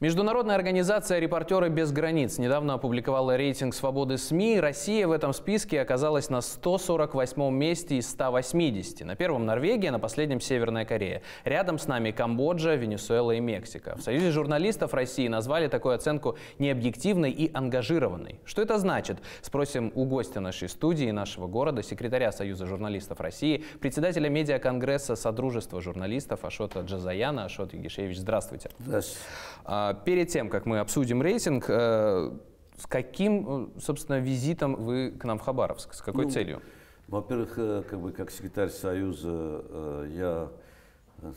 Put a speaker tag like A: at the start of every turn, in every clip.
A: Международная организация «Репортеры без границ» недавно опубликовала рейтинг свободы СМИ. Россия в этом списке оказалась на 148 месте из 180. На первом Норвегия, на последнем Северная Корея. Рядом с нами Камбоджа, Венесуэла и Мексика. В Союзе журналистов России назвали такую оценку необъективной и ангажированной. Что это значит? Спросим у гостя нашей студии, нашего города, секретаря Союза журналистов России, председателя медиаконгресса Содружества журналистов Ашота Джазаяна. Ашот Егишевич, здравствуйте. Здравствуйте. А, Перед тем, как мы обсудим рейтинг, э, с каким, э, собственно, визитом вы к нам в Хабаровск? С какой ну, целью?
B: Во-первых, э, как бы как секретарь Союза я,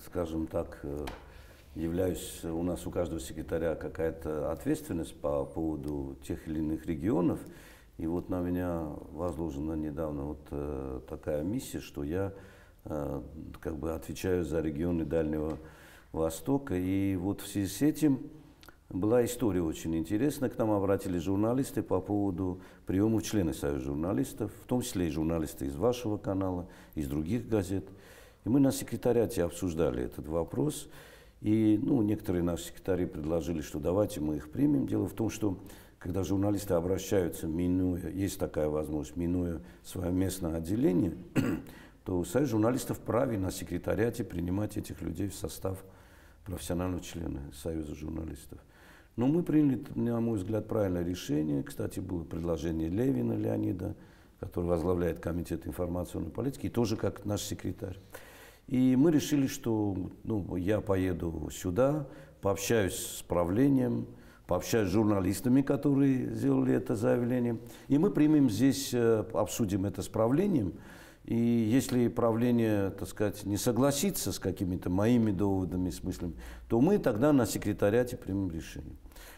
B: скажем так, являюсь, у нас у каждого секретаря какая-то ответственность по поводу тех или иных регионов. И вот на меня возложена недавно вот такая миссия, что я как бы отвечаю за регионы Дальнего Востока. И вот в связи с этим была история очень интересная. К нам обратились журналисты по поводу приема в члены Союза журналистов, в том числе и журналисты из вашего канала, из других газет. И мы на секретариате обсуждали этот вопрос. И ну, некоторые наши секретари предложили, что давайте мы их примем. Дело в том, что когда журналисты обращаются, минуя, есть такая возможность, минуя свое местное отделение, то Союз журналистов праве на секретариате принимать этих людей в состав профессионального члена Союза журналистов. Но мы приняли, на мой взгляд, правильное решение. Кстати, было предложение Левина Леонида, который возглавляет Комитет информационной политики, и тоже как наш секретарь. И мы решили, что ну, я поеду сюда, пообщаюсь с правлением, пообщаюсь с журналистами, которые сделали это заявление. И мы примем здесь, э, обсудим это с правлением. И если правление, так сказать, не согласится с какими-то моими доводами, с мыслями, то мы тогда на секретариате примем решение.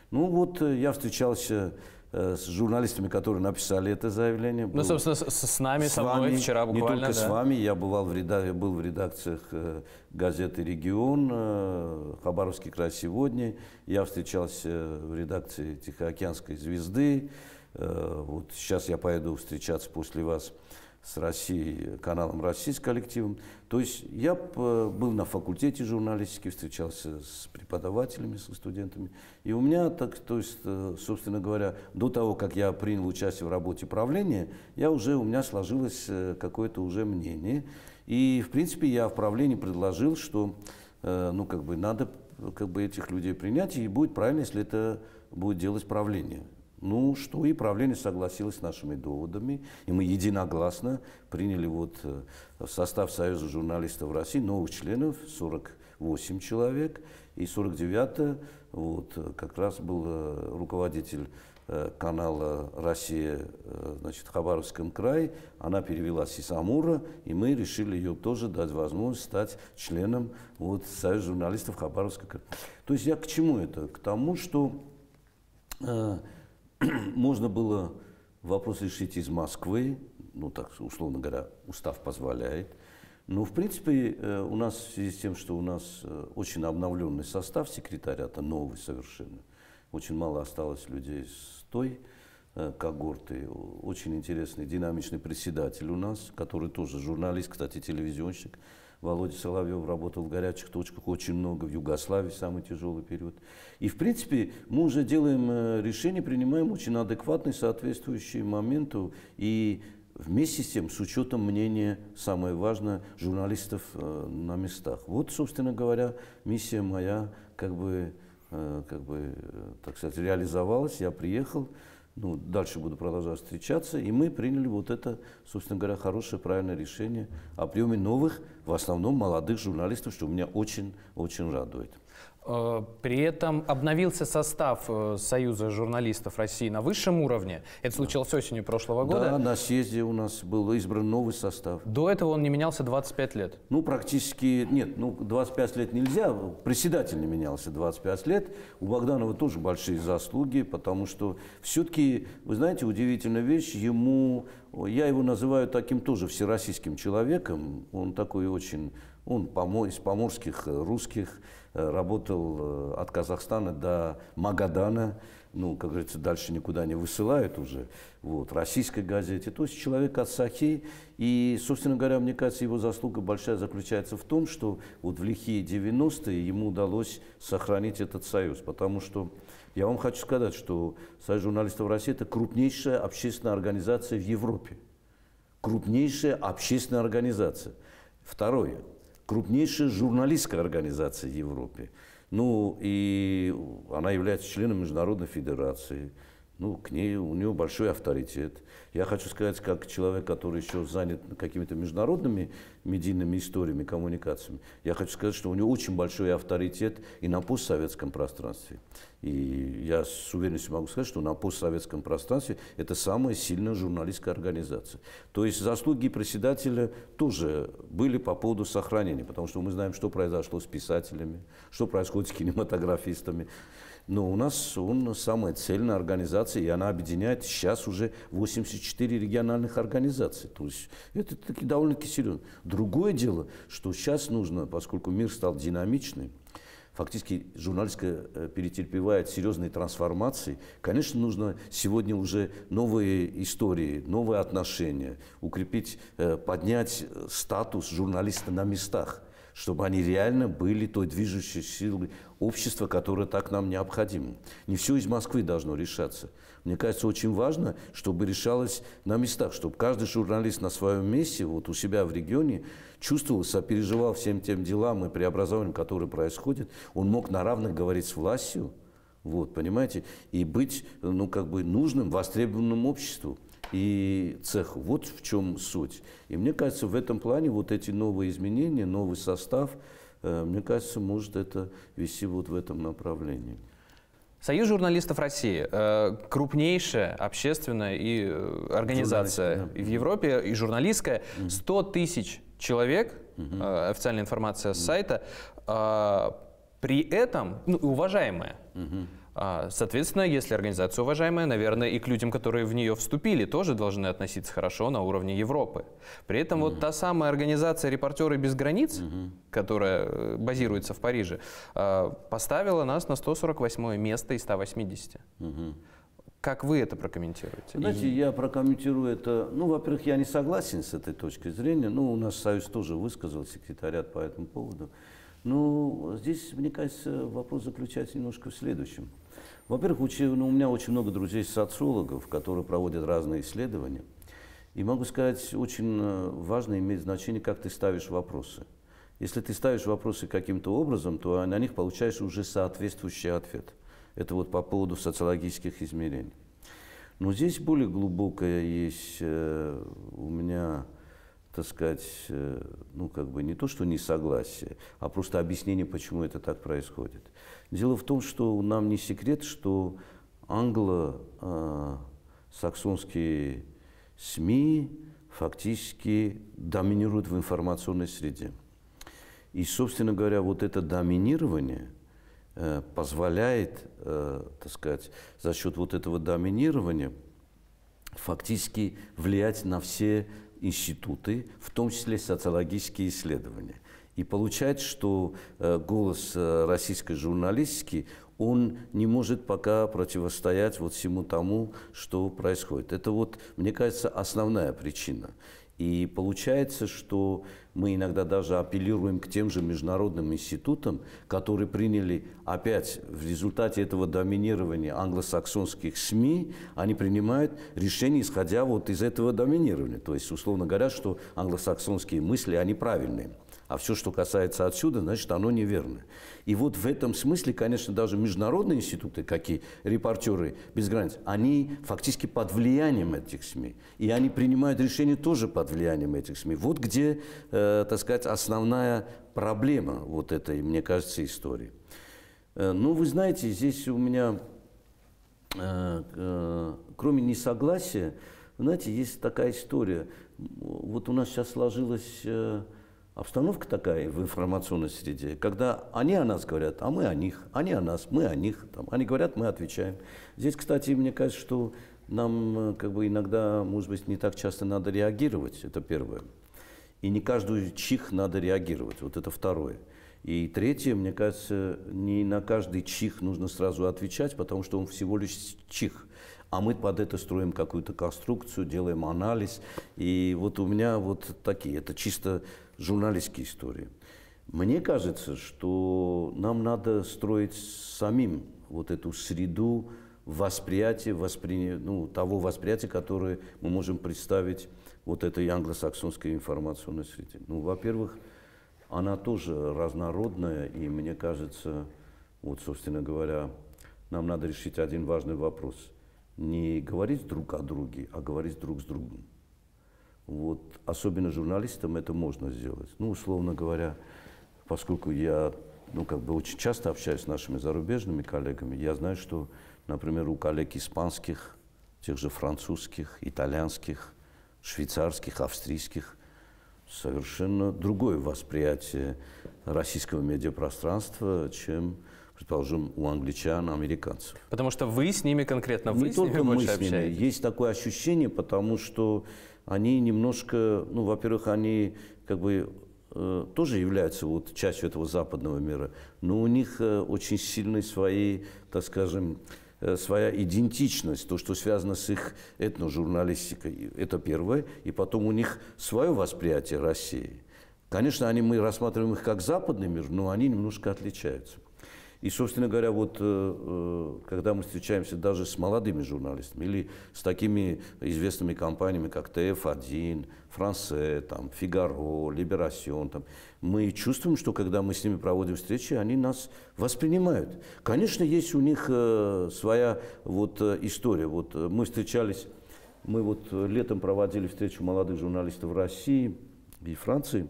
B: Ну вот э, я встречался э, с журналистами, которые написали это заявление. Ну, был, собственно,
A: с, с нами, с со мной вами, вчера буквально. Не только да. с вами,
B: я бывал в реда... я был в редакциях э, газеты «Регион», э, «Хабаровский край сегодня», я встречался э, в редакции «Тихоокеанской звезды», э, вот сейчас я пойду встречаться после вас с Россией, каналом «Россия», с коллективом. То есть я э, был на факультете журналистики, встречался с преподавателями, со студентами. И у меня, так, то есть, э, собственно говоря, до того, как я принял участие в работе правления, я уже, у меня сложилось э, какое-то уже мнение. И, в принципе, я в правлении предложил, что ну, как бы надо как бы этих людей принять, и будет правильно, если это будет делать правление. Ну что, и правление согласилось с нашими доводами, и мы единогласно приняли вот э, в состав Союза журналистов России новых членов, 48 человек, и 49 вот как раз был э, руководитель э, канала «Россия» значит, в Хабаровском крае. Она перевелась из Амура, и мы решили ее тоже дать возможность стать членом вот, Союза журналистов Хабаровского края. То есть я к чему это? К тому, что можно было вопрос решить из Москвы, ну так, условно говоря, устав позволяет. Но, в принципе, э, у нас в связи с тем, что у нас э, очень обновленный состав секретариата, новый совершенно, очень мало осталось людей с той э, когорты, очень интересный, динамичный председатель у нас, который тоже журналист, кстати, телевизионщик, Володя Соловьев работал в горячих точках очень много, в Югославии самый тяжелый период. И, в принципе, мы уже делаем э, решение, принимаем очень адекватные, соответствующие моменту. И Вместе с тем, с учетом мнения, самое важное, журналистов э, на местах. Вот, собственно говоря, миссия моя как бы, э, как бы э, так сказать, реализовалась. Я приехал, ну, дальше буду продолжать встречаться, и мы приняли вот это, собственно говоря, хорошее, правильное решение о приеме новых, в основном молодых журналистов, что меня очень-очень радует.
A: Э, при этом обновился состав э, Союза журналистов России на
B: высшем уровне. Это случилось да. осенью прошлого года. Да, на съезде у нас был избран новый состав. До этого он не менялся 25 лет. Ну, практически нет. Ну, 25 лет нельзя. Председатель не менялся 25 лет. У Богданова тоже большие заслуги, потому что все-таки, вы знаете, удивительная вещь, ему... Я его называю таким тоже всероссийским человеком. Он такой очень... Он из поморских русских Э, работал э, от Казахстана до Магадана, ну, как говорится, дальше никуда не высылают уже, вот, российской газете. То есть человек от Сахи, и, собственно говоря, мне кажется, его заслуга большая заключается в том, что вот в лихие 90-е ему удалось сохранить этот союз, потому что я вам хочу сказать, что Союз журналистов России – это крупнейшая общественная организация в Европе. Крупнейшая общественная организация. Второе крупнейшая журналистская организация в Европе. Ну, и она является членом Международной Федерации. Ну, к ней, у нее большой авторитет. Я хочу сказать, как человек, который еще занят какими-то международными медийными историями, коммуникациями, я хочу сказать, что у него очень большой авторитет и на постсоветском пространстве. И я с уверенностью могу сказать, что на постсоветском пространстве это самая сильная журналистская организация. То есть заслуги председателя тоже были по поводу сохранения, потому что мы знаем, что произошло с писателями, что происходит с кинематографистами. Но у нас он самая цельная организация, и она объединяет сейчас уже 84 региональных организации. То есть это таки довольно-таки серьезно. Другое дело, что сейчас нужно, поскольку мир стал динамичным, фактически журналистика э, перетерпевает серьезные трансформации, конечно, нужно сегодня уже новые истории, новые отношения, укрепить, э, поднять э, статус журналиста на местах – чтобы они реально были той движущей силой общества, которое так нам необходимо. Не все из Москвы должно решаться. Мне кажется, очень важно, чтобы решалось на местах, чтобы каждый журналист на своем месте, вот у себя в регионе, чувствовал, сопереживал всем тем делам и преобразованиям, которые происходят. Он мог на равных говорить с властью, вот, понимаете, и быть, ну, как бы нужным, востребованным обществу и цех. Вот в чем суть. И мне кажется, в этом плане вот эти новые изменения, новый состав, э, мне кажется, может это вести вот в этом направлении. Союз журналистов России э, – крупнейшая
A: общественная и э, организация да. в Европе, и журналистская. 100 тысяч человек, официальная информация с сайта, при этом, ну, уважаемая, угу а, соответственно, если организация уважаемая, наверное, и к людям, которые в нее вступили, тоже должны относиться хорошо на уровне Европы. При этом mm-hmm. вот та самая организация «Репортеры без границ», mm-hmm. которая э, базируется в Париже, а, поставила нас на 148 место из 180. Mm-hmm. Как вы это прокомментируете? Знаете,
B: я прокомментирую это. Ну, во-первых, я не согласен с этой точки зрения. Ну, у нас Союз тоже высказал секретариат по этому поводу. Ну, здесь, мне кажется, вопрос заключается немножко в следующем – во-первых, ну, у меня очень много друзей социологов, которые проводят разные исследования. И могу сказать, очень э, важно иметь значение, как ты ставишь вопросы. Если ты ставишь вопросы каким-то образом, то на них получаешь уже соответствующий ответ. Это вот по поводу социологических измерений. Но здесь более глубокая есть э, у меня, так сказать, э, ну как бы не то, что несогласие, а просто объяснение, почему это так происходит. Дело в том, что нам не секрет, что англо-саксонские а, СМИ фактически доминируют в информационной среде. И, собственно говоря, вот это доминирование э, позволяет, э, так сказать, за счет вот этого доминирования фактически влиять на все институты, в том числе социологические исследования. И получается, что э, голос э, российской журналистики, он не может пока противостоять вот всему тому, что происходит. Это вот, мне кажется, основная причина. И получается, что мы иногда даже апеллируем к тем же международным институтам, которые приняли опять в результате этого доминирования англосаксонских СМИ, они принимают решения, исходя вот из этого доминирования. То есть, условно говоря, что англосаксонские мысли, они правильные а все, что касается отсюда, значит, оно неверно. И вот в этом смысле, конечно, даже международные институты, какие репортеры без границ, они фактически под влиянием этих СМИ. И они принимают решения тоже под влиянием этих СМИ. Вот где, э, так сказать, основная проблема вот этой, мне кажется, истории. Э, ну, вы знаете, здесь у меня, э, э, кроме несогласия, знаете, есть такая история. Вот у нас сейчас сложилась... Э, Обстановка такая в информационной среде, когда они о нас говорят, а мы о них, они о нас, мы о них. Там, они говорят, мы отвечаем. Здесь, кстати, мне кажется, что нам э, как бы иногда, может быть, не так часто надо реагировать, это первое. И не каждую чих надо реагировать, вот это второе. И третье, мне кажется, не на каждый чих нужно сразу отвечать, потому что он всего лишь чих. А мы под это строим какую-то конструкцию, делаем анализ. И вот у меня вот такие, это чисто журналистские истории. Мне кажется, что нам надо строить самим вот эту среду восприятия, воспри... ну, того восприятия, которое мы можем представить вот этой англосаксонской информационной среде. Ну, во-первых, она тоже разнородная, и мне кажется, вот, собственно говоря, нам надо решить один важный вопрос. Не говорить друг о друге, а говорить друг с другом. Вот, особенно журналистам это можно сделать. Ну, условно говоря, поскольку я ну, как бы очень часто общаюсь с нашими зарубежными коллегами, я знаю, что, например, у коллег испанских, тех же французских, итальянских, швейцарских, австрийских совершенно другое восприятие российского медиапространства, чем предположим, у англичан, американцев.
A: Потому что вы с ними конкретно, вы Не с только ними мы с ними. Общаетесь.
B: Есть такое ощущение, потому что они немножко, ну, во-первых, они как бы э, тоже являются вот частью этого западного мира, но у них э, очень сильные свои, так скажем, э, своя идентичность, то, что связано с их этно этножурналистикой. Это первое. И потом у них свое восприятие России. Конечно, они, мы рассматриваем их как западный мир, но они немножко отличаются. И, собственно говоря, вот э, э, когда мы встречаемся даже с молодыми журналистами или с такими известными компаниями, как ТФ-1, Франсе, там, Фигаро, Либерасион, там, мы чувствуем, что когда мы с ними проводим встречи, они нас воспринимают. Конечно, есть у них э, своя вот история. Вот мы встречались, мы вот летом проводили встречу молодых журналистов России и Франции,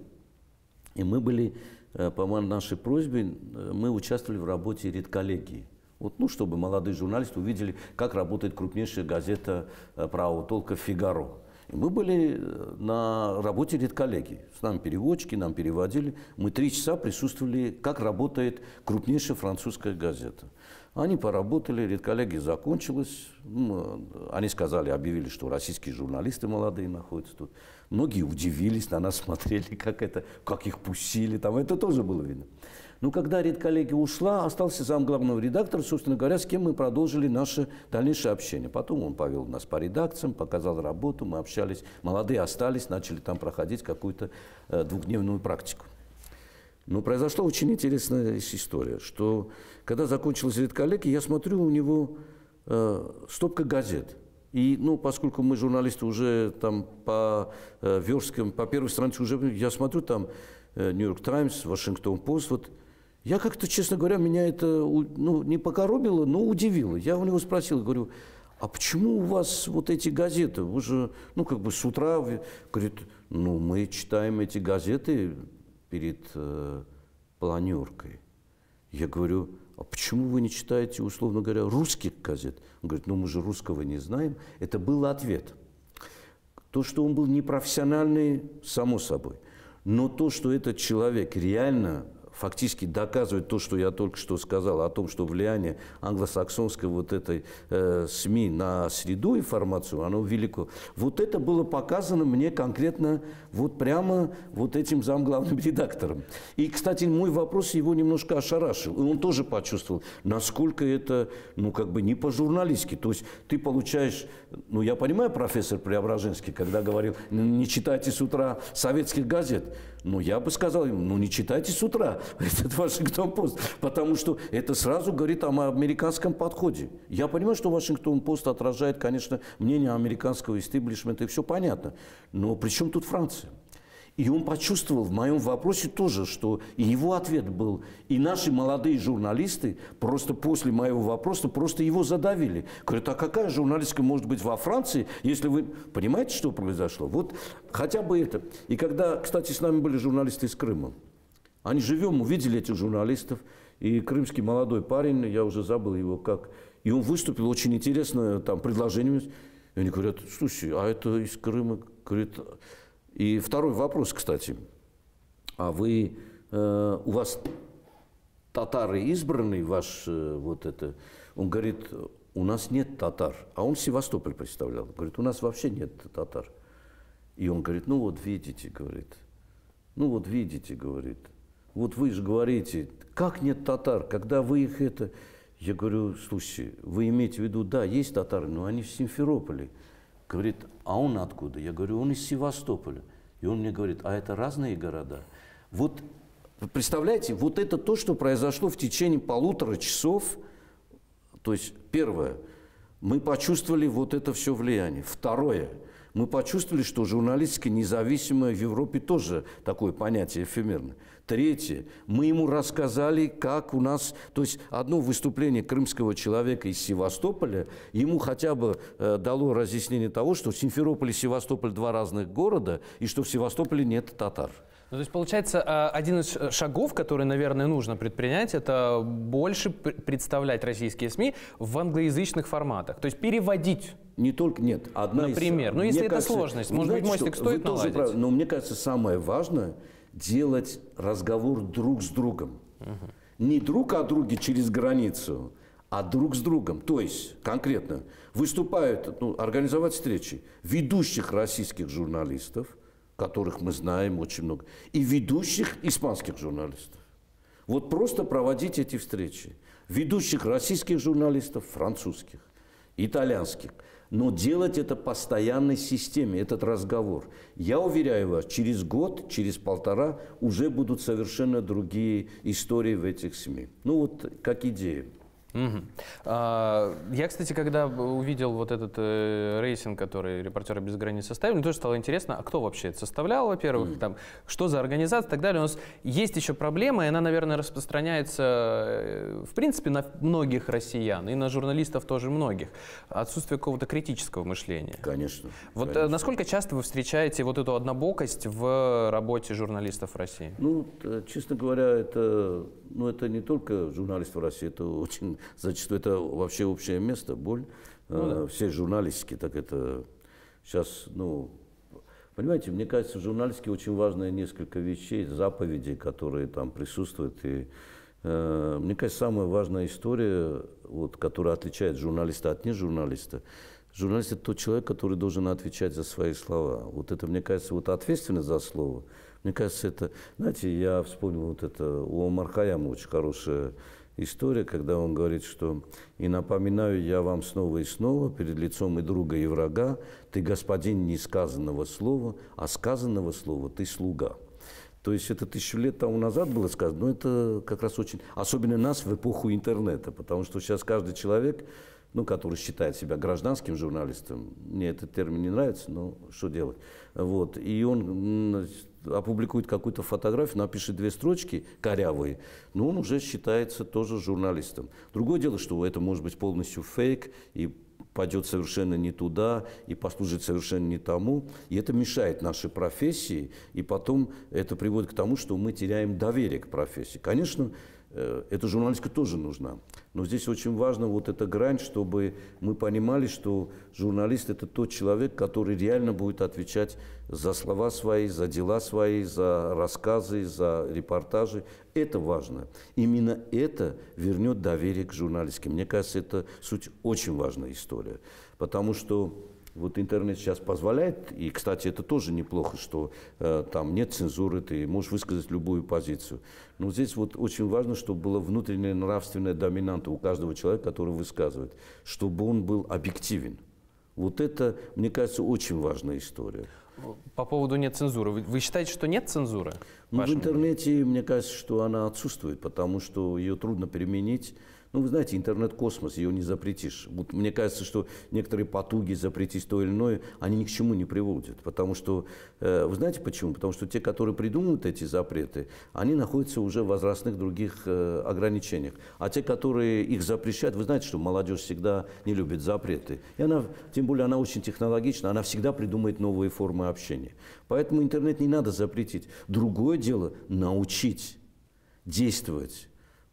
B: и мы были Э, по нашей просьбе э, мы участвовали в работе редколлегии. Вот, ну, чтобы молодые журналисты увидели, как работает крупнейшая газета э, правого толка «Фигаро». И мы были на работе редколлегии. С нами переводчики, нам переводили. Мы три часа присутствовали, как работает крупнейшая французская газета. Они поработали, редколлегия закончилась. Они сказали, объявили, что российские журналисты молодые находятся тут. Многие удивились, на нас смотрели, как это, как их пустили, там это тоже было видно. Но когда редколлегия ушла, остался зам главного редактора, собственно говоря, с кем мы продолжили наше дальнейшее общение. Потом он повел нас по редакциям, показал работу, мы общались, молодые остались, начали там проходить какую-то э, двухдневную практику. Но произошла очень интересная история, что когда закончилась редколлегия, я смотрю, у него э, стопка газет – и, ну, поскольку мы журналисты уже там по э, версткам, по первой странице уже, я смотрю там Нью-Йорк Таймс, Вашингтон Пост, вот я как-то, честно говоря, меня это ну, не покоробило, но удивило. Я у него спросил, говорю, а почему у вас вот эти газеты? Вы же, ну, как бы с утра, говорит, ну, мы читаем эти газеты перед э, планеркой. Я говорю, а почему вы не читаете, условно говоря, русских газет? Он говорит, ну мы же русского не знаем. Это был ответ. То, что он был непрофессиональный, само собой. Но то, что этот человек реально фактически доказывает то, что я только что сказал, о том, что влияние англосаксонской вот этой э, СМИ на среду информацию, оно велико. Вот это было показано мне конкретно вот прямо вот этим замглавным редактором. И, кстати, мой вопрос его немножко ошарашил. И он тоже почувствовал, насколько это, ну, как бы не по-журналистски. То есть ты получаешь, ну, я понимаю, профессор Преображенский, когда говорил, не читайте с утра советских газет. Ну, я бы сказал ему, ну, не читайте с утра. этот Вашингтон-Пост, потому что это сразу говорит о американском подходе. Я понимаю, что Вашингтон-Пост отражает, конечно, мнение американского истеблишмента, и все понятно. Но при чем тут Франция? И он почувствовал в моем вопросе тоже, что и его ответ был, и наши молодые журналисты просто после моего вопроса просто его задавили. Говорят, а какая журналистка может быть во Франции, если вы понимаете, что произошло? Вот хотя бы это. И когда, кстати, с нами были журналисты из Крыма, они живем, увидели этих журналистов. И крымский молодой парень, я уже забыл его как, и он выступил очень интересно, там, предложениями. И они говорят, слушай, а это из Крыма, говорит... И второй вопрос, кстати. А вы, э, у вас татары избранные ваш, э, вот это... Он говорит, у нас нет татар. А он Севастополь представлял. Говорит, у нас вообще нет татар. И он говорит, ну вот видите, говорит. Ну вот видите, говорит вот вы же говорите, как нет татар, когда вы их это... Я говорю, слушай, вы имеете в виду, да, есть татары, но они в Симферополе. Говорит, а он откуда? Я говорю, он из Севастополя. И он мне говорит, а это разные города. Вот представляете, вот это то, что произошло в течение полутора часов. То есть, первое, мы почувствовали вот это все влияние. Второе, мы почувствовали, что журналистика независимая в Европе тоже такое понятие эфемерное. Третье, мы ему рассказали, как у нас, то есть одно выступление крымского человека из Севастополя ему хотя бы э, дало разъяснение того, что Симферополь и Севастополь два разных города, и что в Севастополе нет татар.
A: Ну, то есть, получается, э, один из э, шагов, который, наверное, нужно предпринять, это больше представлять российские СМИ в англоязычных форматах. То есть переводить не
B: только нет, одна Например, из, ну если это кажется, сложность, может быть мостик что, стоит наладить. Тоже, но мне кажется, самое важное делать разговор друг с другом. Угу. Не друг о друге через границу, а друг с другом. То есть, конкретно, выступают, ну, организовать встречи ведущих российских журналистов, которых мы знаем очень много, и ведущих испанских журналистов. Вот просто проводить эти встречи. Ведущих российских журналистов, французских, итальянских – но делать это постоянной системе, этот разговор. Я уверяю вас, через год, через полтора уже будут совершенно другие истории в этих СМИ. Ну вот как идея.
A: Угу. А, я, кстати, когда увидел вот этот э, рейтинг, который репортеры без границ составили, мне тоже стало интересно, а кто вообще это составлял, во-первых, mm. там, что за организация и так далее. У нас есть еще проблема, и она, наверное, распространяется, э, в принципе, на многих россиян, и на журналистов тоже многих. Отсутствие какого-то критического мышления. Конечно. Вот э, конечно. насколько часто вы встречаете вот эту однобокость в работе журналистов в России?
B: Ну, э, честно говоря, это, ну, это не только журналистов России, это очень Значит, это вообще общее место, боль. Ну, э, да. Все журналистики, так это сейчас, ну, понимаете, мне кажется, в журналистике очень важные несколько вещей, заповедей, которые там присутствуют. И, э, мне кажется, самая важная история, вот, которая отличает журналиста от нежурналиста, Журналист – это тот человек, который должен отвечать за свои слова. Вот это, мне кажется, вот ответственность за слово, мне кажется, это... Знаете, я вспомнил вот это, у Омар Хаяма очень хорошее история, когда он говорит, что «И напоминаю я вам снова и снова, перед лицом и друга, и врага, ты господин не сказанного слова, а сказанного слова ты слуга». То есть это тысячу лет тому назад было сказано, но это как раз очень... Особенно нас в эпоху интернета, потому что сейчас каждый человек, ну, который считает себя гражданским журналистом, мне этот термин не нравится, но что делать, вот, и он опубликует какую-то фотографию, напишет две строчки корявые, но ну, он уже считается тоже журналистом. Другое дело, что это может быть полностью фейк и пойдет совершенно не туда и послужит совершенно не тому. И это мешает нашей профессии, и потом это приводит к тому, что мы теряем доверие к профессии. Конечно, Э, эта журналистика тоже нужна. Но здесь очень важно вот эта грань, чтобы мы понимали, что журналист – это тот человек, который реально будет отвечать за слова свои, за дела свои, за рассказы, за репортажи. Это важно. Именно это вернет доверие к журналистике. Мне кажется, это суть очень важная история. Потому что вот интернет сейчас позволяет, и, кстати, это тоже неплохо, что э, там нет цензуры, ты можешь высказать любую позицию. Но здесь вот очень важно, чтобы была внутренняя нравственная доминанта у каждого человека, который высказывает, чтобы он был объективен. Вот это, мне кажется, очень важная история.
A: По поводу нет цензуры. Вы, вы считаете, что нет
B: цензуры? Ну, в интернете, мнению? мне кажется, что она отсутствует, потому что ее трудно применить. Ну, вы знаете, интернет-космос, ее не запретишь. Вот мне кажется, что некоторые потуги запретить то или иное, они ни к чему не приводят. Потому что, э, вы знаете почему? Потому что те, которые придумывают эти запреты, они находятся уже в возрастных других э, ограничениях. А те, которые их запрещают, вы знаете, что молодежь всегда не любит запреты. И она, тем более, она очень технологична, она всегда придумает новые формы общения. Поэтому интернет не надо запретить. Другое дело – научить действовать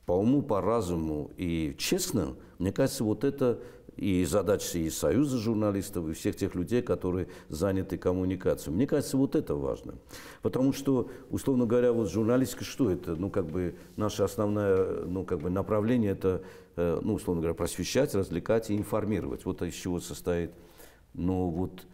B: по уму, по разуму и честно, мне кажется, вот это и задача и Союза журналистов, и всех тех людей, которые заняты коммуникацией. Мне кажется, вот это важно. Потому что, условно говоря, вот журналистика, что это? Ну, как бы, наше основное ну, как бы направление – это, э, ну, условно говоря, просвещать, развлекать и информировать. Вот из чего состоит. Но вот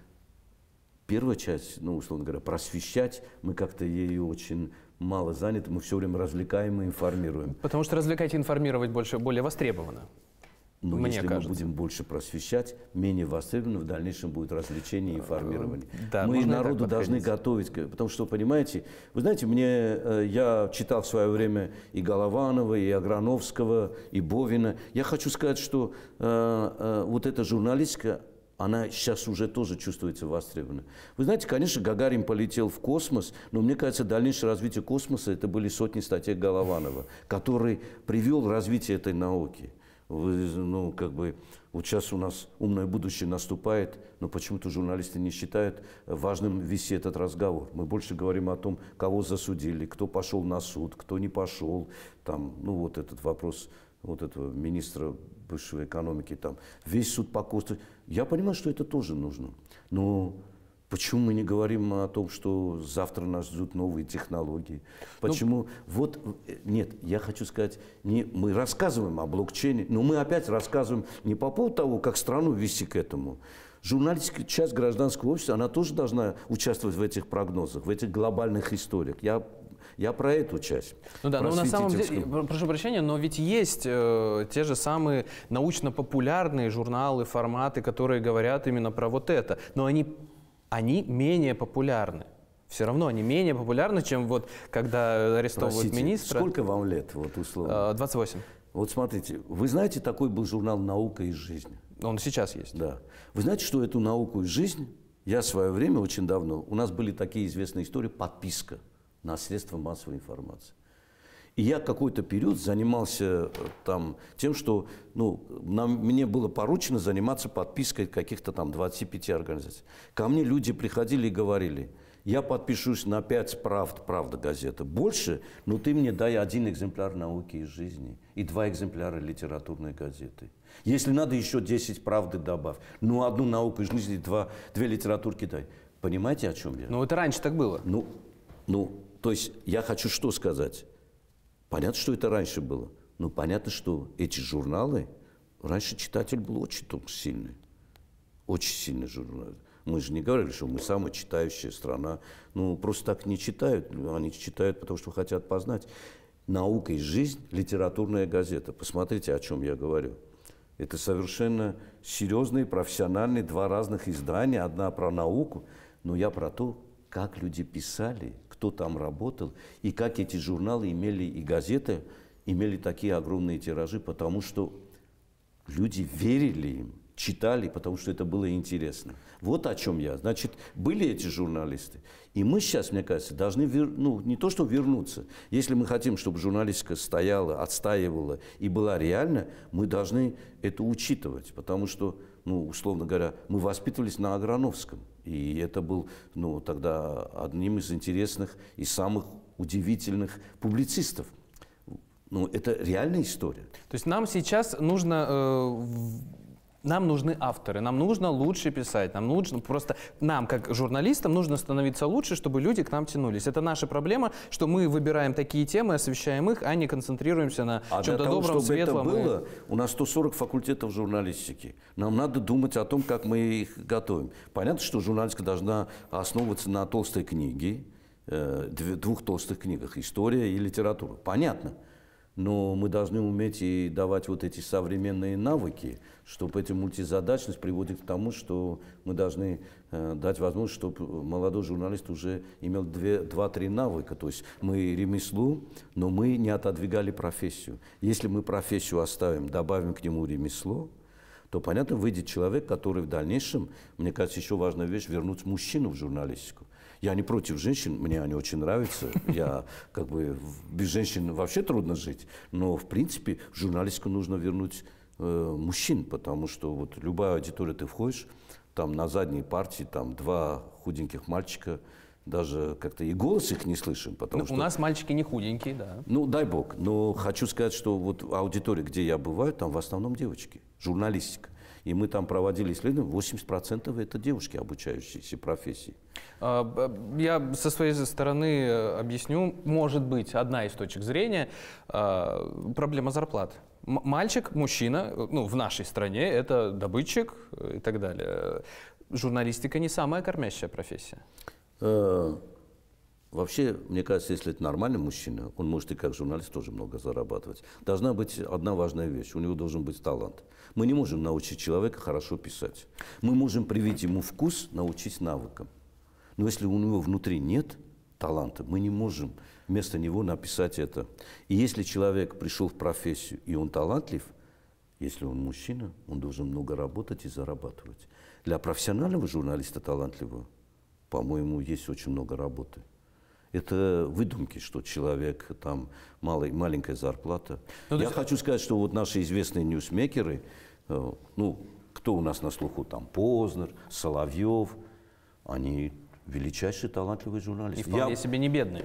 B: первая часть, ну, условно говоря, просвещать, мы как-то ей очень мало заняты, мы все время развлекаем и информируем. Потому что
A: развлекать и информировать больше,
B: более востребовано. Но Мне если кажется. мы будем больше просвещать, менее востребовано в дальнейшем будет развлечение и э, информирование. Да, мы народу должны готовить, потому что, понимаете, вы знаете, мне, э, я читал в свое время и Голованова, и Аграновского, и Бовина. Я хочу сказать, что э, э, вот эта журналистика, она сейчас уже тоже чувствуется востребована. Вы знаете, конечно, Гагарин полетел в космос, но мне кажется, дальнейшее развитие космоса – это были сотни статей Голованова, который привел развитие этой науки. Вы, ну, как бы, вот сейчас у нас умное будущее наступает, но почему-то журналисты не считают важным вести этот разговор. Мы больше говорим о том, кого засудили, кто пошел на суд, кто не пошел. Там, ну, вот этот вопрос вот этого министра бывшего экономики, там, весь суд по Костовичу. Я понимаю, что это тоже нужно. Но почему мы не говорим о том, что завтра нас ждут новые технологии? Ну, почему? Ну, вот, э, нет, я хочу сказать, не, мы рассказываем о блокчейне, но мы опять рассказываем не по поводу того, как страну вести к этому. Журналистская часть гражданского общества, она тоже должна участвовать в этих прогнозах, в этих глобальных историях. Я я про эту часть. Ну да, но ну, на самом деле,
A: прошу прощения, но ведь есть э, те же самые научно-популярные журналы, форматы, которые говорят именно про вот это. Но они, они менее популярны. Все равно они менее популярны, чем вот когда арестовывают Простите, министра. Сколько
B: вам лет, вот условно? 28. Э, вот смотрите, вы знаете, такой был журнал «Наука и жизнь». Он сейчас есть. Да. Вы знаете, что эту науку и жизнь я в свое время, очень давно, у нас были такие известные истории «Подписка» на средства массовой информации. И я какой-то период занимался э, там тем, что ну, нам, мне было поручено заниматься подпиской каких-то там 25 организаций. Ко мне люди приходили и говорили, я подпишусь на 5 правд, правда газеты. Больше, но ну, ты мне дай один экземпляр науки и жизни и два экземпляра литературной газеты. Если надо, еще 10 правды добавь. Ну, одну науку и Жизни и два, две литературки дай. Понимаете, о чем я? Ну, это раньше так было. Ну, ну то есть я хочу что сказать? Понятно, что это раньше было. Но понятно, что эти журналы, раньше читатель был очень только сильный. Очень сильный журнал. Мы же не говорили, что мы самая читающая страна. Ну, просто так не читают. Они читают, потому что хотят познать. «Наука и жизнь» – литературная газета. Посмотрите, о чем я говорю. Это совершенно серьезные, профессиональные, два разных издания. Одна про науку, но я про то, как люди писали – кто там работал, и как эти журналы имели и газеты, имели такие огромные тиражи, потому что люди верили им, читали, потому что это было интересно. Вот о чем я. Значит, были эти журналисты. И мы сейчас, мне кажется, должны вер... ну, не то что вернуться. Если мы хотим, чтобы журналистика стояла, отстаивала и была реальна, мы должны это учитывать, потому что ну, условно говоря, мы воспитывались на Аграновском. И это был ну, тогда одним из интересных и самых удивительных публицистов. Ну, это реальная история. То есть
A: нам сейчас нужно э, нам нужны авторы, нам нужно лучше писать, нам нужно просто, нам как журналистам нужно становиться лучше, чтобы люди к нам тянулись. Это наша проблема, что мы выбираем такие темы, освещаем их, а не концентрируемся на а чем-то добром, чтобы светлом. Это было,
B: и... У нас 140 факультетов журналистики. Нам надо думать о том, как мы их готовим. Понятно, что журналистика должна основываться на толстой книге, э, двух толстых книгах – история и литература. Понятно но мы должны уметь и давать вот эти современные навыки, чтобы эта мультизадачность приводит к тому, что мы должны э, дать возможность, чтобы молодой журналист уже имел два-три навыка. То есть мы ремеслу, но мы не отодвигали профессию. Если мы профессию оставим, добавим к нему ремесло, то, понятно, выйдет человек, который в дальнейшем, мне кажется, еще важная вещь, вернуть мужчину в журналистику. Я не против женщин, мне они очень нравятся. Я как бы без женщин вообще трудно жить. Но в принципе журналистку нужно вернуть э, мужчин, потому что вот любая аудитория ты входишь, там на задней партии там два худеньких мальчика, даже как-то и голос их не слышим. Потому ну, что... У нас
A: мальчики не худенькие, да.
B: Ну, дай бог. Но хочу сказать, что вот аудитория, где я бываю, там в основном девочки. Журналистика. И мы там проводили исследования, 80% это девушки, обучающиеся профессии.
A: А, я со своей стороны э, объясню, может быть, одна из точек зрения, а, проблема зарплат. Мальчик, мужчина, э, ну, в нашей стране это добытчик э, и так далее. Журналистика не самая кормящая профессия.
B: Вообще, мне кажется, если это нормальный мужчина, он может и как журналист тоже много зарабатывать. Должна быть одна важная вещь. У него должен быть талант. Мы не можем научить человека хорошо писать. Мы можем привить ему вкус, научить навыкам. Но если у него внутри нет таланта, мы не можем вместо него написать это. И если человек пришел в профессию, и он талантлив, если он мужчина, он должен много работать и зарабатывать. Для профессионального журналиста талантливого, по-моему, есть очень много работы. Это выдумки, что человек там малый, маленькая зарплата. Ну, Я э, хочу сказать, что вот наши известные ньюсмекеры, э, ну, кто у нас на слуху там Познер, Соловьев, они величайшие талантливые журналисты. И вполне Я...
A: себе не бедные.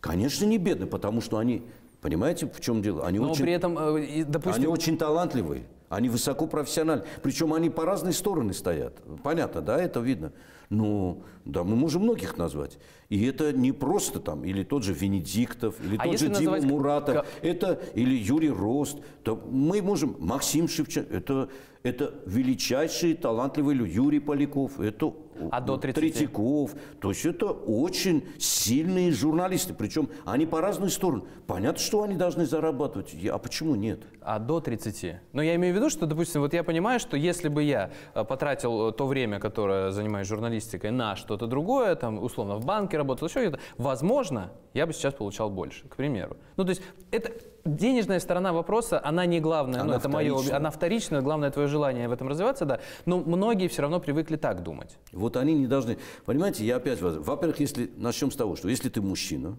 B: Конечно, не бедные, потому что они, понимаете, в чем дело? Они Но очень, при этом,
A: э, допустим... Они очень
B: талантливые, они высоко профессиональны. Причем они по разные стороны стоят. Понятно, да, это видно. Ну, да, мы можем многих назвать. И это не просто там, или тот же Венедиктов, или а тот же Дима называть... Муратов, это, или Юрий Рост. то мы можем, Максим Шевченко, это, это величайшие талантливые люди. Юрий Поляков, это а до 30? Третьяков. То есть это очень сильные журналисты. Причем они по разные стороны. Понятно, что они должны зарабатывать. А почему нет? А до 30? Но
A: ну, я имею в виду, что, допустим, вот я понимаю, что если бы я э, потратил э, то время, которое занимаюсь журналистикой, на что-то другое, там, условно, в банке работал, еще где-то, возможно, я бы сейчас получал больше, к примеру. Ну, то есть это денежная сторона вопроса, она не главная, ну, она ну, это мое, она вторичная, главное твое желание в этом развиваться, да, но многие все равно привыкли так
B: думать. Вот они не должны, понимаете, я опять, во-первых, если, начнем с того, что если ты мужчина,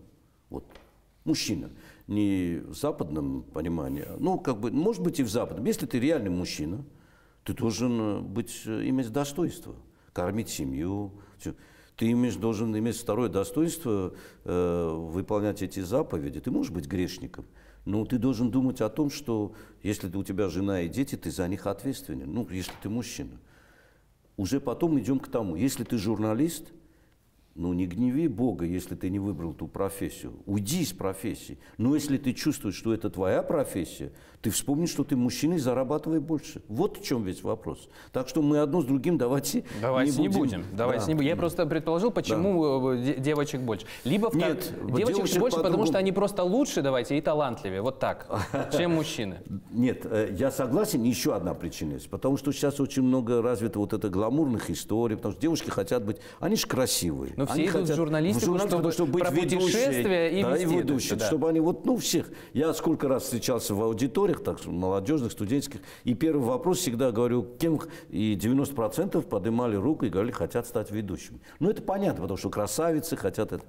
B: вот, мужчина, не в западном понимании, а, ну, как бы, может быть, и в западном, если ты реальный мужчина, ты должен э, быть, э, иметь достоинство, кормить семью, все ты имеешь, должен иметь второе достоинство э, выполнять эти заповеди. Ты можешь быть грешником, ну, ты должен думать о том, что если у тебя жена и дети, ты за них ответственен, ну, если ты мужчина. Уже потом идем к тому, если ты журналист – ну, не гневи Бога, если ты не выбрал ту профессию. Уйди из профессии. Но если ты чувствуешь, что это твоя профессия, ты вспомни, что ты мужчина и зарабатывай больше. Вот в чем весь вопрос. Так что мы одно с другим давайте, давайте не будем. Не будем. Давайте да. не
A: будем. Я просто предположил, почему да. Э, девочек больше. Либо Нет, девочек, девочек больше, по потому что они просто лучше, давайте, и талантливее. Вот так. Чем мужчины.
B: Нет, э, я согласен. Еще одна причина есть. Потому что сейчас очень много развито вот это гламурных историй. Потому что девушки хотят быть... Они же красивые. Но ну, все они идут хотят в журналистику, в чтобы, чтобы быть про путешествия и да, и ведущие, это, да. чтобы они вот, ну, всех. Я сколько раз встречался в аудиториях, так, молодежных, студенческих, и первый вопрос всегда говорю, кем, и 90% поднимали руку и говорили, хотят стать ведущими. Ну, это понятно, потому что красавицы хотят это.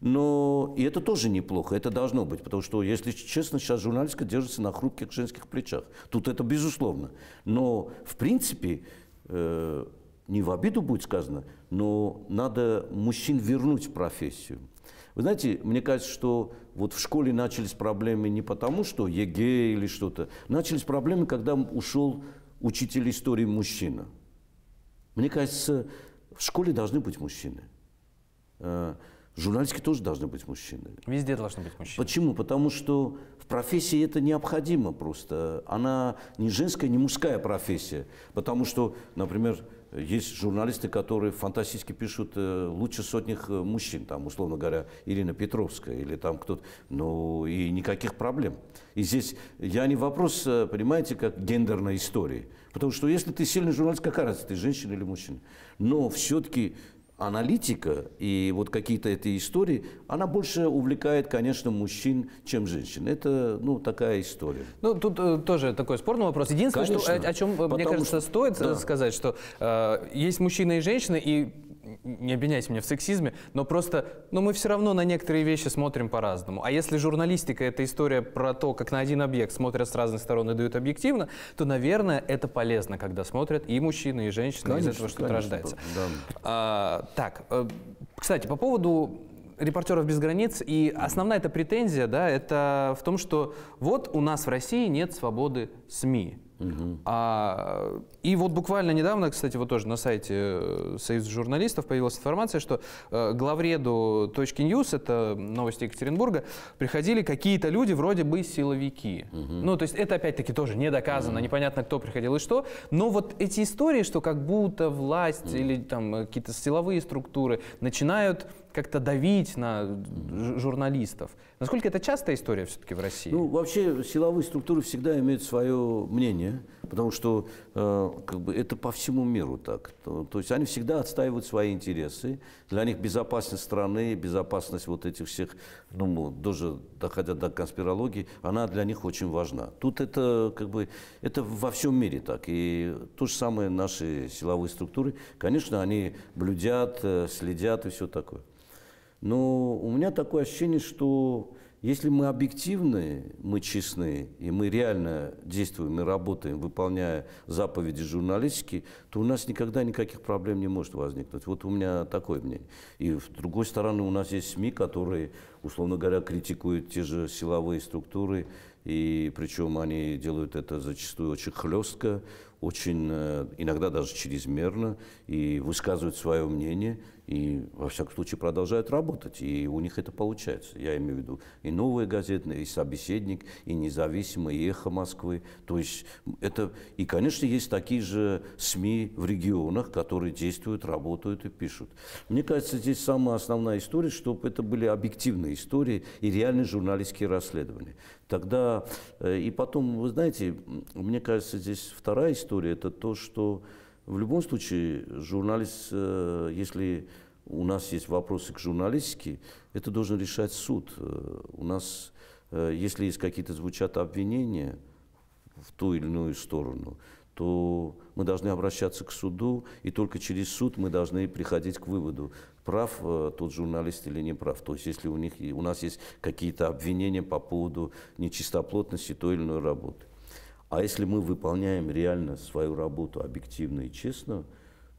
B: Но и это тоже неплохо, это должно быть, потому что, если честно, сейчас журналистка держится на хрупких женских плечах. Тут это безусловно. Но, в принципе, э не в обиду будет сказано, но надо мужчин вернуть в профессию. Вы знаете, мне кажется, что вот в школе начались проблемы не потому, что ЕГЭ или что-то. Начались проблемы, когда ушел учитель истории мужчина. Мне кажется, в школе должны быть мужчины. А, журналистки тоже должны быть мужчины.
A: Везде должны быть
B: мужчины. Почему? Потому что в профессии это необходимо просто. Она не женская, не мужская профессия. Потому что, например, есть журналисты, которые фантастически пишут э, лучше сотних э, мужчин, там, условно говоря, Ирина Петровская или там кто-то, ну и никаких проблем. И здесь я не вопрос, э, понимаете, как гендерной истории. Потому что если ты сильный журналист, какая разница, ты женщина или мужчина? Но все-таки аналитика и вот какие-то эти истории, она больше увлекает, конечно, мужчин, чем женщин. Это, ну, такая история.
A: Ну, тут э, тоже такой спорный вопрос. Единственное, что, э, о, о чем, э, Потому мне кажется, что... стоит да. сказать,
B: что э, есть мужчины и
A: женщины, и не обвиняйте меня в сексизме, но просто, ну, мы все равно на некоторые вещи смотрим по-разному. А если журналистика – это история про то, как на один объект смотрят с разных сторон и дают объективно, то, наверное, это полезно, когда смотрят и мужчины, и женщины, конечно, из этого что-то рождается. Да. А, так, э, кстати, по поводу репортеров без границ. И основная эта претензия, да, это в том, что вот у нас в России нет свободы СМИ. А, и вот буквально недавно, кстати, вот тоже на сайте э, Союза журналистов появилась информация, что э, главреду точки .news, это новости Екатеринбурга, приходили какие-то люди вроде бы силовики. Угу. Ну, то есть это опять-таки тоже не доказано, угу. непонятно, кто приходил и что. Но вот эти истории, что как будто власть угу. или там э, какие-то силовые структуры начинают как-то давить на журналистов. Насколько это частая история все-таки в России? Ну,
B: вообще силовые структуры всегда имеют свое мнение, потому что э, как бы это по всему миру так. То, то есть они всегда отстаивают свои интересы. Для них безопасность страны, безопасность вот этих всех, ну, даже доходя до конспирологии, она для них очень важна. Тут это как бы это во всем мире так. И то же самое наши силовые структуры, конечно, они блюдят, э, следят и все такое. Но у меня такое ощущение, что если мы объективны, мы честны, и мы реально действуем и работаем, выполняя заповеди журналистики, то у нас никогда никаких проблем не может возникнуть. Вот у меня такое мнение. И с другой стороны, у нас есть СМИ, которые, условно говоря, критикуют те же силовые структуры, и причем они делают это зачастую очень хлестко, очень э, иногда даже чрезмерно, и высказывают свое мнение и, во всяком случае, продолжают работать, и у них это получается. Я имею в виду и новые газеты, и «Собеседник», и «Независимый», и «Эхо Москвы». То есть это... И, конечно, есть такие же СМИ в регионах, которые действуют, работают и пишут. Мне кажется, здесь самая основная история, чтобы это были объективные истории и реальные журналистские расследования. Тогда... Э, и потом, вы знаете, мне кажется, здесь вторая история – это то, Что в любом случае, журналист, э, если у нас есть вопросы к журналистике, это должен решать суд. Э, у нас, э, если есть какие-то звучат обвинения в ту или иную сторону, то мы должны обращаться к суду, и только через суд мы должны приходить к выводу, прав тот журналист или не прав. То есть если у, них, у нас есть какие-то обвинения по поводу нечистоплотности той или иной работы. А если мы выполняем реально свою работу объективно и честно,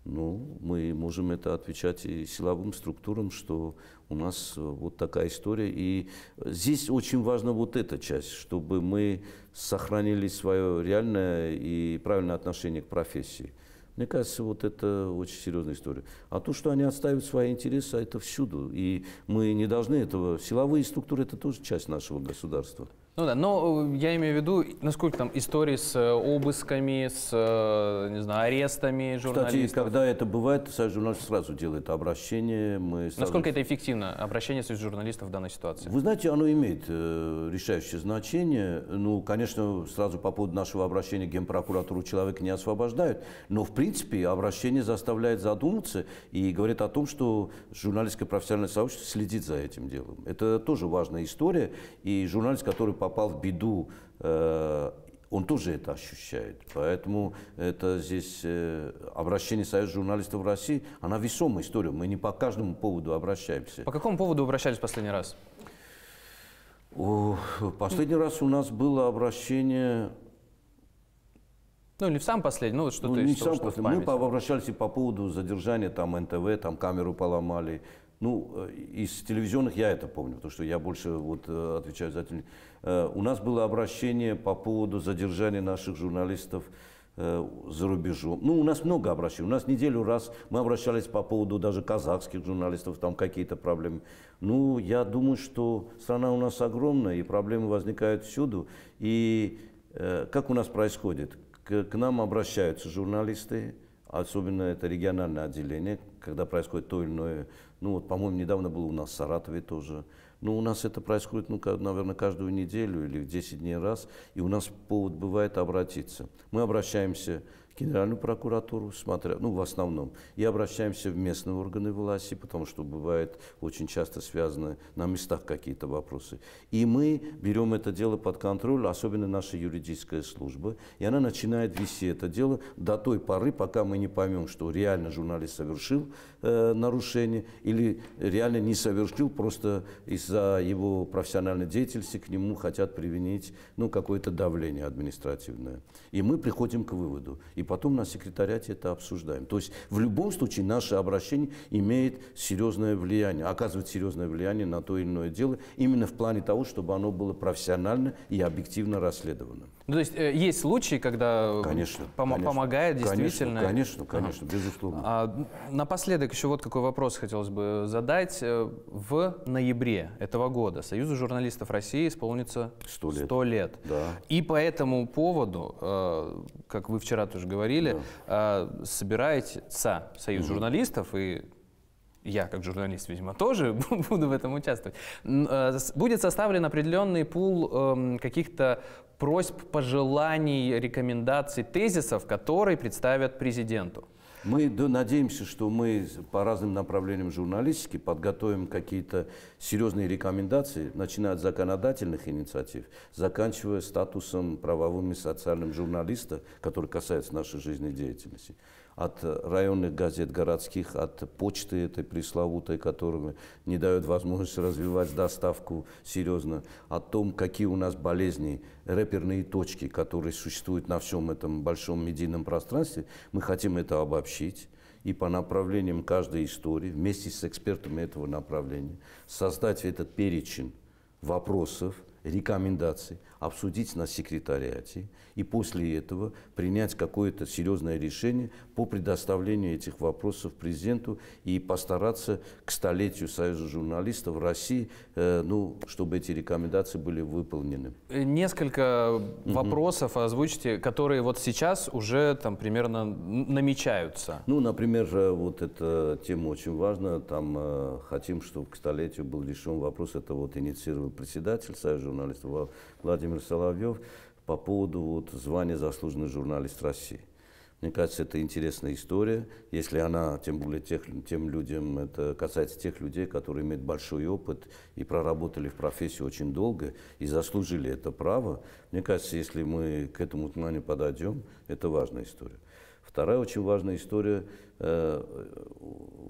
B: ну, мы можем это отвечать и силовым структурам, что у нас э, вот такая история. И здесь очень важна вот эта часть, чтобы мы сохранили свое реальное и правильное отношение к профессии. Мне кажется, вот это очень серьезная история. А то, что они отстаивают свои интересы, а это всюду. И мы не должны этого. Силовые структуры – это тоже часть нашего государства.
A: Ну да, но э, я имею в виду, насколько там истории с э, обысками, с, э, не знаю, арестами журналистов. Кстати,
B: когда это бывает, Союз журналистов сразу делает обращение. Мы сразу... Насколько это эффективно, обращение Союз журналистов в данной ситуации? Вы знаете, оно имеет э, решающее значение. Ну, конечно, сразу по поводу нашего обращения Генпрокуратуру человека не освобождают, но, в принципе, обращение заставляет задуматься и говорит о том, что журналистское профессиональное сообщество следит за этим делом. Это тоже важная история, и журналист, который попал в беду, э, он тоже это ощущает. Поэтому это здесь э, обращение Союза журналистов в России, она весомая история. Мы не по каждому поводу обращаемся. По
A: какому поводу обращались в последний раз?
B: О, последний раз у нас было обращение... Ну, не в сам последний, ну вот что-то ну, не того, сам что последний. Мы обращались и по поводу задержания там НТВ, там камеру поломали, ну, э, из телевизионных я это помню, потому что я больше вот э, отвечаю за телевизион. Э, у нас было обращение по поводу задержания наших журналистов за рубежом. Ну, у нас много обращений. У нас неделю раз мы обращались по поводу даже казахских журналистов, там какие-то проблемы. Ну, я думаю, что страна у нас огромная, и проблемы возникают всюду. И э, как у нас происходит? К, к нам обращаются журналисты, особенно это региональное отделение, когда происходит то или иное ну вот, по-моему, недавно было у нас в Саратове тоже. Ну, у нас это происходит, ну, наверное, каждую неделю или в 10 дней раз, и у нас повод бывает обратиться. Мы обращаемся в Генеральную прокуратуру, смотря, ну, в основном, и обращаемся в местные органы власти, потому что бывает очень часто связаны на местах какие-то вопросы. И мы берем это дело под контроль, особенно наша юридическая служба, и она начинает вести это дело до той поры, пока мы не поймем, что реально журналист совершил Э, нарушение, или реально не совершил, просто из-за его профессиональной деятельности к нему хотят применить ну, какое-то давление административное. И мы приходим к выводу. И потом на секретариате это обсуждаем. То есть в любом случае наше обращение имеет серьезное влияние, оказывает серьезное влияние на то или иное дело, именно в плане того, чтобы оно было профессионально и объективно расследовано.
A: Ну, то есть э, есть случаи, когда э, конечно,
B: пом- конечно, помогает действительно. Конечно, конечно, ага. безусловно.
A: А, напоследок еще вот какой вопрос хотелось бы задать. Э, в ноябре этого года Союзу журналистов России исполнится 100 лет. 100 лет. Да. И по этому поводу, как вы вчера тоже говорили, да. э, собирается Союз угу. журналистов и я как журналист, видимо, тоже буду в этом участвовать, будет составлен определенный пул эм, каких-то просьб, пожеланий, рекомендаций, тезисов, которые представят президенту.
B: Мы надеемся, что мы по разным направлениям журналистики подготовим какие-то серьезные рекомендации, начиная от законодательных инициатив, заканчивая статусом правовым и социальным журналиста, который касается нашей жизнедеятельности от районных газет городских, от почты этой пресловутой, которая не дает возможность развивать доставку серьезно, о том, какие у нас болезни, реперные точки, которые существуют на всем этом большом медийном пространстве, мы хотим это обобщить и по направлениям каждой истории, вместе с экспертами этого направления, создать этот перечень вопросов, рекомендаций, обсудить на секретариате и после этого принять какое-то серьезное решение по предоставлению этих вопросов президенту и постараться к столетию Союза журналистов России, э, ну, чтобы эти рекомендации были выполнены.
A: Э, несколько угу. вопросов озвучите, которые вот сейчас уже там примерно намечаются.
B: Ну, например, э, вот эта тема очень важна. Там хотим, чтобы к столетию был решен вопрос. Это вот инициировал председатель Союза журналистов Владимир Соловьев по поводу вот, звания «Заслуженный журналист России». Мне кажется, это интересная история, если она, тем более тех, тем людям, это касается тех людей, которые имеют большой опыт и проработали в профессии очень долго и заслужили это право. Мне кажется, если мы к этому знанию подойдем, это важная история. Вторая очень важная история. Э,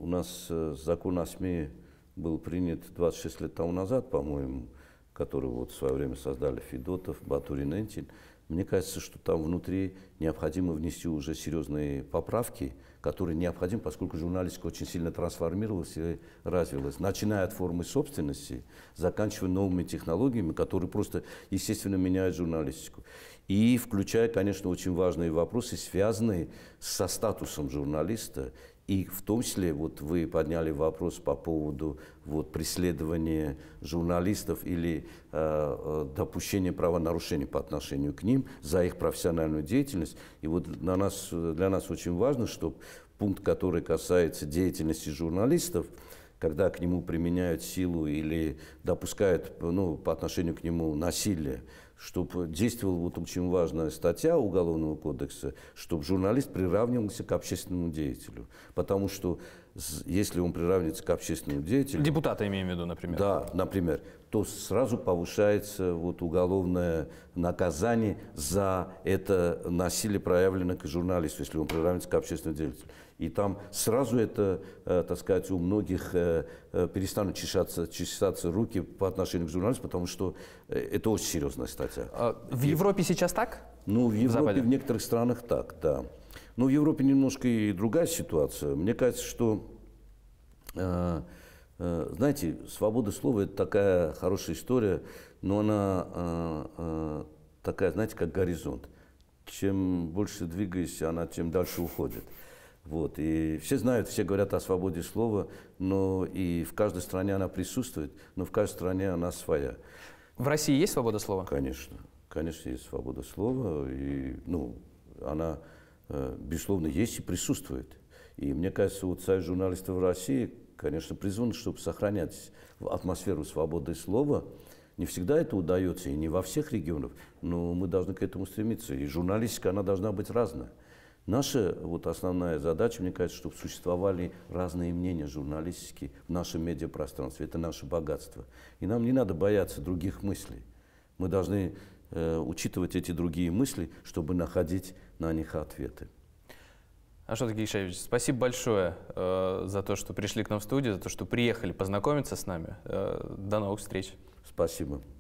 B: у нас э, закон о СМИ был принят 26 лет тому назад, по-моему, которые вот в свое время создали Федотов, Батурин, Энтель, мне кажется, что там внутри необходимо внести уже серьезные поправки, которые необходимы, поскольку журналистика очень сильно трансформировалась и развилась, начиная от формы собственности, заканчивая новыми технологиями, которые просто, естественно, меняют журналистику. И включая, конечно, очень важные вопросы, связанные со статусом журналиста и в том числе вот вы подняли вопрос по поводу вот, преследования журналистов или э, э допущения правонарушений по отношению к ним за их профессиональную деятельность. И вот для нас, для нас очень важно, что пункт, который касается деятельности журналистов, когда к нему применяют силу или допускают ну, по отношению к нему насилие, чтобы действовала вот очень важная статья Уголовного кодекса, чтобы журналист приравнивался к общественному деятелю. Потому что если он приравнивается к общественному деятелю... Депутата имеем в виду, например. Да, например. То сразу повышается вот уголовное наказание за это насилие, проявленное к журналисту, если он приравнивается к общественному деятелю. И там сразу это, э, так сказать, у многих э, э, перестанут чесаться, чесаться руки по отношению к журналистам, потому что это очень серьезная статья. А в Европе и, сейчас так? Ну, в Европе, в, в некоторых странах так, да. Но ну, в Европе немножко и другая ситуация. Мне кажется, что, э, э, знаете, свобода слова – это такая хорошая история, но она э, э, такая, знаете, как горизонт. Чем больше двигаешься, она тем дальше уходит. Вот. И все знают, все говорят о свободе слова, но и в каждой стране она присутствует, но в каждой стране она своя. В России есть свобода слова? Конечно. Конечно, есть свобода слова, и ну, она, э, безусловно, есть и присутствует. И мне кажется, вот Союз журналистов России, конечно, призван, чтобы сохранять атмосферу свободы слова. Не всегда это удается, и не во всех регионах, но мы должны к этому стремиться. И журналистика, она должна быть разная. Наша вот основная задача, мне кажется, чтобы существовали разные мнения журналистики в нашем медиапространстве. Это наше богатство. И нам не надо бояться других мыслей. Мы должны э, учитывать эти другие мысли, чтобы находить на них ответы.
A: Ашот Гейшевич, спасибо большое э, за то, что пришли к нам в студию, за то, что приехали познакомиться с нами. Э, до новых встреч. Спасибо.